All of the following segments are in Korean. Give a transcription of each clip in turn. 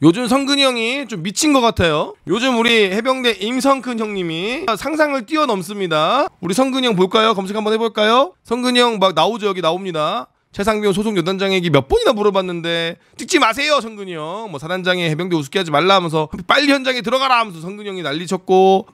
요즘 성근이 형이 좀 미친 것 같아요. 요즘 우리 해병대 임성근 형님이 상상을 뛰어넘습니다. 우리 성근이 형 볼까요? 검색 한번 해볼까요? 성근이 형 막 나오죠. 여기 나옵니다. 최상병 소속 여단장에게 몇 번이나 물어봤는데 찍지 마세요 성근이 형. 뭐 사단장에 해병대 우습게 하지 말라 하면서 빨리 현장에 들어가라 하면서 성근이 형이 난리쳤고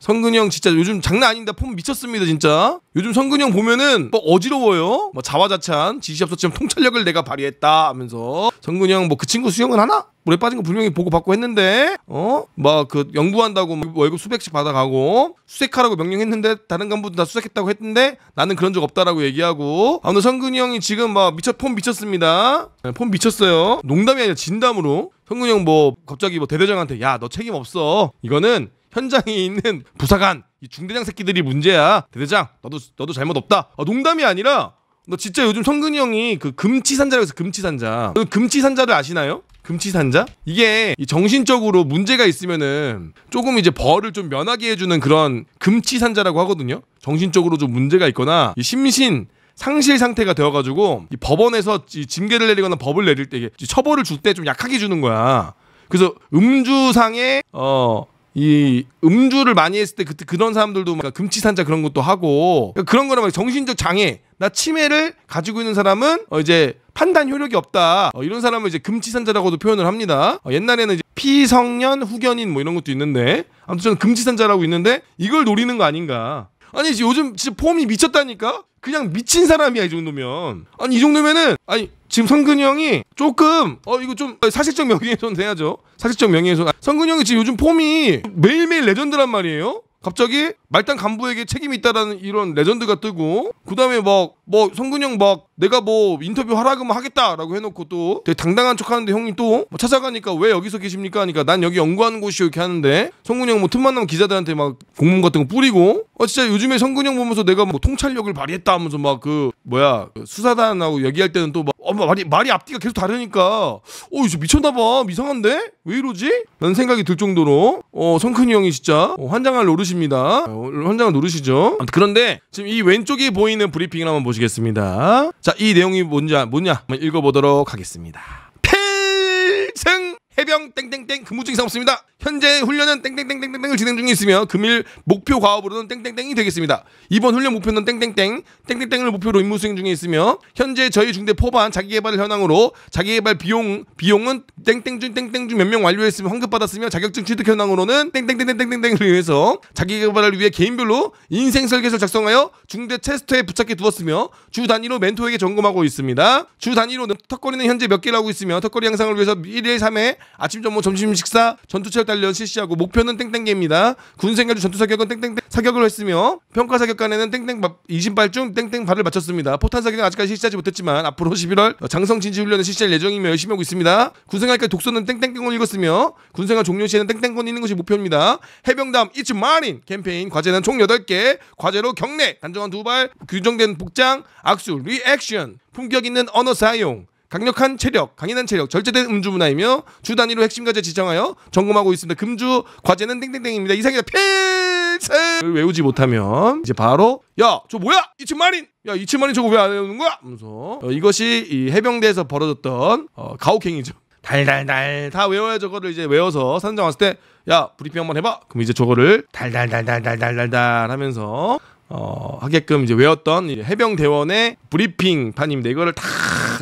성근이 형 진짜 요즘 장난 아닌데 폼 미쳤습니다 진짜 요즘 성근이 형 보면은 뭐 어지러워요 뭐 자화자찬 지시없소지럼 통찰력을 내가 발휘했다 하면서 성근이 형 뭐 그 친구 수영은 하나? 물에 빠진 거 분명히 보고 받고 했는데 어막 그 연구한다고 뭐 월급 수백씩 받아가고 수색하라고 명령했는데 다른 간부도 다 수색했다고 했는데 나는 그런 적 없다라고 얘기하고 아무튼 성근이 형이 지금 막 미쳐 폼 미쳤습니다 네, 폼 미쳤어요 농담이 아니라 진담으로 성근이 형 뭐 갑자기 뭐 대대장한테 야 너 책임 없어 이거는 현장에 있는 부사관 이 중대장 새끼들이 문제야 대대장 너도 너도 잘못 없다 아, 농담이 아니라 너 진짜 요즘 성근이 형이 그 금치산자라고 해서 금치산자 그 금치산자를 아시나요? 금치산자? 이게 정신적으로 문제가 있으면은 조금 이제 벌을 좀 면하게 해주는 그런 금치산자라고 하거든요 정신적으로 좀 문제가 있거나 심신 상실 상태가 되어가지고 이 법원에서 이 징계를 내리거나 법을 내릴 때 처벌을 줄 때 좀 약하게 주는 거야 그래서 음주상의 어이 음주를 많이 했을 때 그때 그런 사람들도 막 금치산자 그런 것도 하고 그러니까 그런 거는 막 정신적 장애 나 치매를 가지고 있는 사람은 어 이제 판단 효력이 없다 어 이런 사람을 이제 금치산자라고도 표현을 합니다 어 옛날에는 이제 피성년 후견인 뭐 이런 것도 있는데 아무튼 저는 금치산자라고 있는데 이걸 노리는 거 아닌가 아니 요즘 진짜 폼이 미쳤다니까 그냥 미친 사람이야 이 정도면 아니 이 정도면은 아니 지금 성근이 형이 조금 어 이거 좀 사실적 명예훼손 해야죠. 사실적 명예훼손. 아, 성근이 형이 지금 요즘 폼이 매일매일 레전드란 말이에요. 갑자기 말단 간부에게 책임이 있다라는 이런 레전드가 뜨고 그다음에 막 뭐 성근이 형막 내가 뭐 인터뷰 하라 그러면 뭐 하겠다라고 해놓고 또 되게 당당한 척하는데 형이또뭐 찾아가니까 왜 여기서 계십니까 하니까 난 여기 연구하는 곳이요 이렇게 하는데 성근이 형뭐 틈만 나면 기자들한테 막 공문 같은 거 뿌리고 어 진짜 요즘에 성근이 형 보면서 내가 뭐 통찰력을 발휘했다 하면서 막 그 뭐야 그 수사단하고 얘기할 때는 또 막 어, 말이 말이 앞뒤가 계속 다르니까 어 이거 미쳤나 봐 이상한데 왜 이러지? 라는 생각이 들 정도로 어성큰이 형이 진짜 어, 환장할 노릇입니다 어, 환장을 노릇이죠 그런데 지금 이 왼쪽이 보이는 브리핑을 한번 보시겠습니다 자, 이 내용이 뭔지, 뭐냐, 한번 읽어보도록 하겠습니다. 필승 해병 땡땡땡 근무증 이상 없습니다. 현재 훈련은 땡땡땡땡땡을 진행 중에 있으며 금일 목표 과업으로는 땡땡땡이 되겠습니다. 이번 훈련 목표는 땡땡땡 땡땡땡을 목표로 임무 수행 중에 있으며 현재 저희 중대 포반 자기개발 현황으로 자기개발 비용 비용은 땡땡 중 땡땡 중몇 명 완료했으면 환급 받았으며 자격증 취득 현황으로는 땡땡땡땡땡땡을 위해서 자기개발을 위해 개인별로 인생 설계서 작성하여 중대 체스터에 부착해 두었으며 주 단위로 멘토에게 점검하고 있습니다. 주 단위로 턱걸이는 현재 몇 개를 고 있으며 턱걸이 향상을 위해서 1일 3회 아침 뭐 점심 식사 전투체력 단련 실시하고 목표는 땡땡개입니다. 군생활주 전투 사격은 땡땡 땡 사격을 했으며 평가 사격관에는 땡땡 이진발중 땡땡 발을 맞췄습니다. 포탄 사격은 아직까지 실시하지 못했지만 앞으로 11월 장성 진지 훈련을 실시할 예정이며 열심히 하고 있습니다. 군생활까지 독서는 땡땡땡을 읽었으며 군생활 종료 시에는 땡땡권 있는 것이 목표입니다. 해병담 이츠 마린 캠페인 과제는 총 8개 과제로 경례 단정한 두발 규정된 복장 악수 리액션 품격 있는 언어 사용 강력한 체력, 강인한 체력, 절제된 음주 문화이며 주 단위로 핵심 과제 지정하여 점검하고 있습니다. 금주 과제는 땡땡땡입니다. 이상이다. 필승을 외우지 못하면 이제 바로 야저 뭐야 이천만인 야 이천만인 저거 왜안 해오는 거야? 하면서 어, 이것이 이 해병대에서 벌어졌던 어, 가혹행위죠. 달달달 다 외워야 저거를 이제 외워서 산장 왔을 때 야 브리핑 한번 해봐. 그럼 이제 저거를 달달달달달달달달 하면서 어, 하게끔 이제 외웠던 해병 대원의 브리핑 판입니다. 이거를 다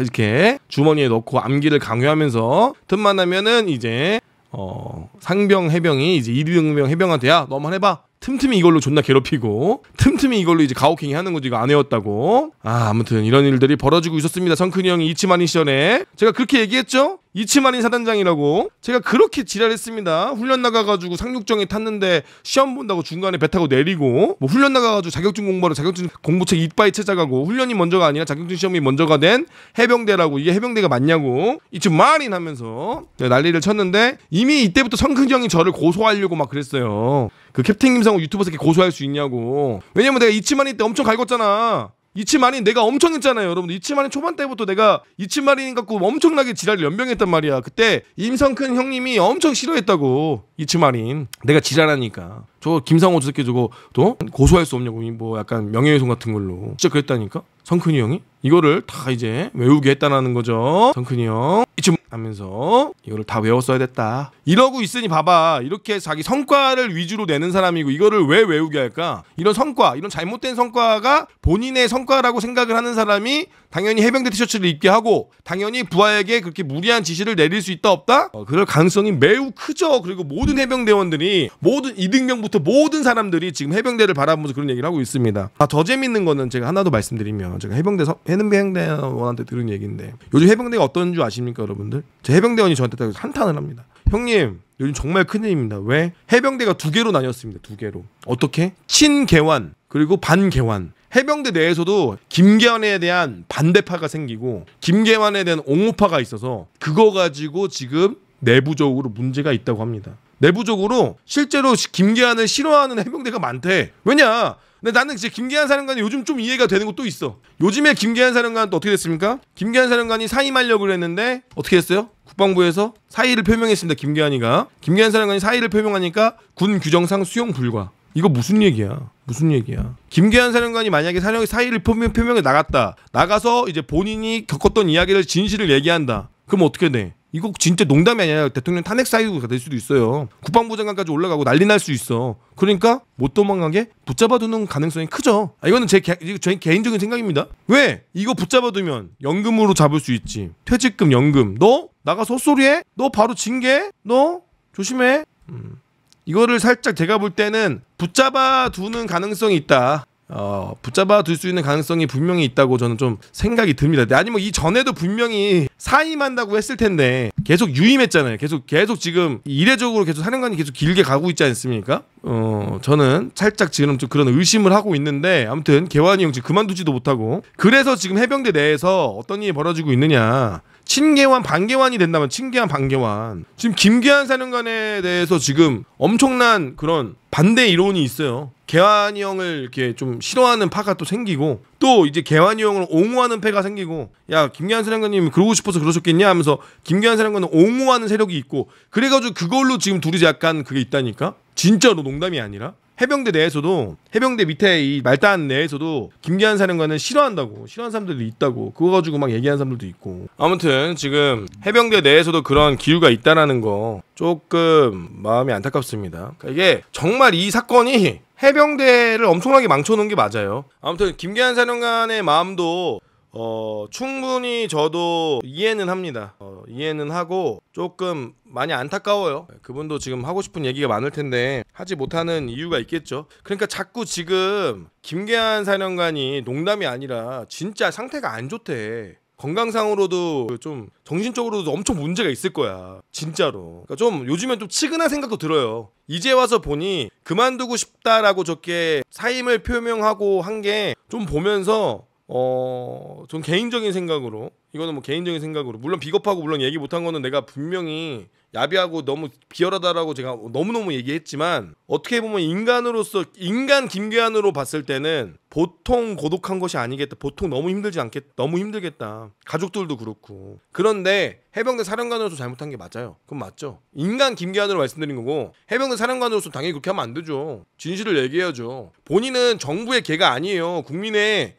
이렇게 주머니에 넣고 암기를 강요하면서 틈만 나면은 이제 어, 상병 해병이 이제 이등병 해병한테 야 너만 해봐 틈틈이 이걸로 존나 괴롭히고 틈틈이 이걸로 이제 가혹행위 하는 거지 이거 안 해왔다고 아 아무튼 이런 일들이 벌어지고 있었습니다 성큰이 형이 이치만인 시절에 제가 그렇게 얘기했죠 이치만인 사단장이라고 제가 그렇게 지랄했습니다 훈련 나가가지고 상륙정에 탔는데 시험 본다고 중간에 배 타고 내리고 뭐 훈련 나가가지고 자격증 공부하러 자격증 공부책 이빨이 찾아가고 훈련이 먼저가 아니라 자격증 시험이 먼저가 된 해병대라고 이게 해병대가 맞냐고 이치만린 하면서 네, 난리를 쳤는데 이미 이때부터 성근형이 저를 고소하려고 막 그랬어요 그 캡틴 김상우 유튜버 에끼 고소할 수 있냐고. 왜냐면 내가 이치만이 때 엄청 갈궜잖아. 이치만이 내가 엄청 했잖아요, 여러분. 이치만이 초반 때부터 내가 이치만이 갖고 엄청나게 지랄을 연병했단 말이야. 그때 임성큰 형님이 엄청 싫어했다고. 이치만이 내가 지랄하니까. 저 김상호 저 새끼 저거 또 고소할 수 없냐고 뭐 약간 명예훼손 같은 걸로 진짜 그랬다니까 성큰이 형이 이거를 다 이제 외우게 했다는 거죠 성큰이 형 이쯤 하면서 이거를 다 외웠어야 됐다 이러고 있으니 봐봐 이렇게 자기 성과를 위주로 내는 사람이고 이거를 왜 외우게 할까 이런 성과 이런 잘못된 성과가 본인의 성과라고 생각을 하는 사람이 당연히 해병대 티셔츠를 입게 하고 당연히 부하에게 그렇게 무리한 지시를 내릴 수 있다 없다? 어, 그럴 가능성이 매우 크죠. 그리고 모든 해병대원들이 모든 이등병부터 모든 사람들이 지금 해병대를 바라보면서 그런 얘기를 하고 있습니다. 아, 더 재밌는 거는 제가 하나 더 말씀드리면 제가 해병대 서, 해병대원한테 들은 얘기인데 요즘 해병대가 어떤 줄 아십니까 여러분들? 제 해병대원이 저한테 딱 한탄을 합니다. 형님 요즘 정말 큰일입니다. 왜? 해병대가 두 개로 나뉘었습니다. 두 개로. 어떻게? 친개환 그리고 반개환 해병대 내에서도 김계환에 대한 반대파가 생기고 김계환에 대한 옹호파가 있어서 그거 가지고 지금 내부적으로 문제가 있다고 합니다. 내부적으로 실제로 김계환을 싫어하는 해병대가 많대. 왜냐? 근데 나는 이제 김계환 사령관이 요즘 좀 이해가 되는 것도 있어. 요즘에 김계환 사령관 은또 어떻게 됐습니까? 김계환 사령관이 사임하려고 그랬는데 어떻게 했어요? 국방부에서 사의를 표명했습니다. 김계환이가김계환 사령관이 사의를 표명하니까 군 규정상 수용 불가. 이거 무슨 얘기야? 무슨 얘기야? 김기현 사령관이 만약에 사령의 사의를 표명해 나갔다. 나가서 이제 본인이 겪었던 이야기를 진실을 얘기한다. 그럼 어떻게 돼? 이거 진짜 농담이 아니라 대통령 탄핵 사유가 될 수도 있어요. 국방부 장관까지 올라가고 난리 날 수 있어. 그러니까 못 도망가게 붙잡아두는 가능성이 크죠. 아, 이거는 제, 개, 제 개인적인 생각입니다. 왜? 이거 붙잡아두면 연금으로 잡을 수 있지. 퇴직금, 연금. 너 나가서 소리해너 바로 징계? 너 조심해? 음. 이거를 살짝 제가 볼 때는 붙잡아 두는 가능성이 있다. 어, 붙잡아 둘 수 있는 가능성이 분명히 있다고 저는 좀 생각이 듭니다. 아니면 뭐 이 전에도 분명히 사임한다고 했을 텐데 계속 유임했잖아요. 계속 계속 지금 이례적으로 계속 사령관이 계속 길게 가고 있지 않습니까? 어, 저는 살짝 지금 좀 그런 의심을 하고 있는데 아무튼 개환이 형 지금 그만두지도 못하고 그래서 지금 해병대 내에서 어떤 일이 벌어지고 있느냐 친계환 반계환이 된다면 친계환 반계환 지금 김계환 사령관에 대해서 지금 엄청난 그런 반대 이론이 있어요. 개환이 형을 이렇게 좀 싫어하는 파가 또 생기고 또 이제 개환이 형을 옹호하는 패가 생기고 야김계환 사령관님 그러고 싶어서 그러셨겠냐 하면서 김계환 사령관은 옹호하는 세력이 있고 그래가지고 그걸로 지금 둘이 약간 그게 있다니까 진짜로 농담이 아니라 해병대 내에서도 해병대 밑에 이 말단 내에서도 김기한 사령관은 싫어한다고 싫어하는 사람들도 있다고 그거 가지고 막 얘기하는 사람들도 있고 아무튼 지금 해병대 내에서도 그런 기류가 있다라는 거 조금 마음이 안타깝습니다 그러니까 이게 정말 이 사건이 해병대를 엄청나게 망쳐놓은 게 맞아요 아무튼 김기한 사령관의 마음도 어, 충분히 저도 이해는 합니다. 어, 이해는 하고 조금 많이 안타까워요. 네, 그분도 지금 하고 싶은 얘기가 많을 텐데 하지 못하는 이유가 있겠죠. 그러니까 자꾸 지금 김계한 사령관이 농담이 아니라 진짜 상태가 안 좋대. 건강상으로도 좀 정신적으로도 엄청 문제가 있을 거야 진짜로 그러니까 좀 요즘엔 좀 치근한 생각도 들어요 이제 와서 보니 그만두고 싶다라고 저게 사임을 표명하고 한 게 좀 보면서 어, 전 개인적인 생각으로 이거는 뭐 개인적인 생각으로 물론 비겁하고 물론 얘기 못한 거는 내가 분명히 야비하고 너무 비열하다라고 제가 너무너무 얘기했지만 어떻게 보면 인간으로서 인간 김규환으로 봤을 때는 보통 고독한 것이 아니겠다. 보통 너무 힘들지 않겠 너무 힘들겠다. 가족들도 그렇고. 그런데 해병대 사령관으로서 잘못한 게 맞아요. 그건 맞죠. 인간 김기환으로 말씀드린 거고 해병대 사령관으로서 당연히 그렇게 하면 안 되죠. 진실을 얘기해야죠. 본인은 정부의 개가 아니에요. 국민의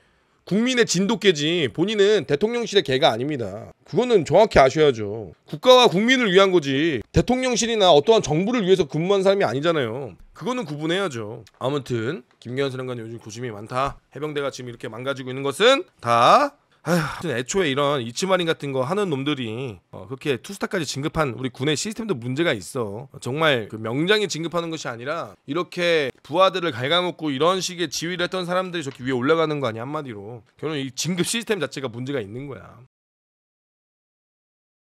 국민의 진돗개지 본인은 대통령실의 개가 아닙니다. 그거는 정확히 아셔야죠. 국가와 국민을 위한 거지 대통령실이나 어떠한 정부를 위해서 근무한 사람이 아니잖아요. 그거는 구분해야죠. 아무튼 김기현 사령관 이 요즘 고심이 많다. 해병대가 지금 이렇게 망가지고 있는 것은 다 아휴, 애초에 이런 이치마린 같은 거 하는 놈들이 어, 그렇게 투스타까지 진급한 우리 군의 시스템도 문제가 있어. 정말 그 명장이 진급하는 것이 아니라 이렇게 부하들을 갉아먹고 이런 식의 지휘를 했던 사람들이 저렇게 위에 올라가는 거 아니야 한마디로. 결국 이 진급 시스템 자체가 문제가 있는 거야.